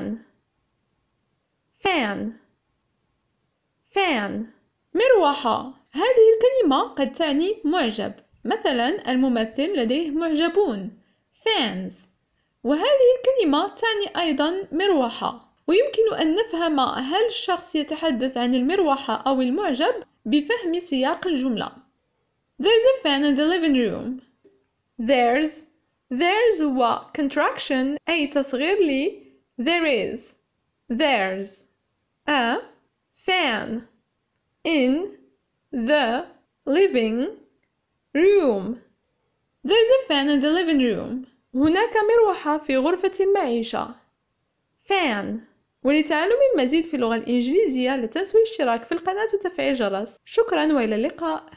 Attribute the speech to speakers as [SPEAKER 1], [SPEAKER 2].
[SPEAKER 1] fan
[SPEAKER 2] fan fan مروحة هذه الكلمة قد تعني معجب مثلا الممثل لديه معجبون fans وهذه الكلمة تعني أيضا مروحة ويمكن أن نفهم هل الشخص يتحدث عن المروحة أو المعجب بفهم سياق الجملة There's a fan in the living room There's There's و contraction أي تصغير لي There is, there's, a fan in the living room. There's a fan in the living room. هناك مروحة في غرفة المعيشة. fan ولتعلم المزيد في اللغة الإنجليزية لا تنسوا الاشتراك في القناة وتفعيل الجرس شكرا وإلى اللقاء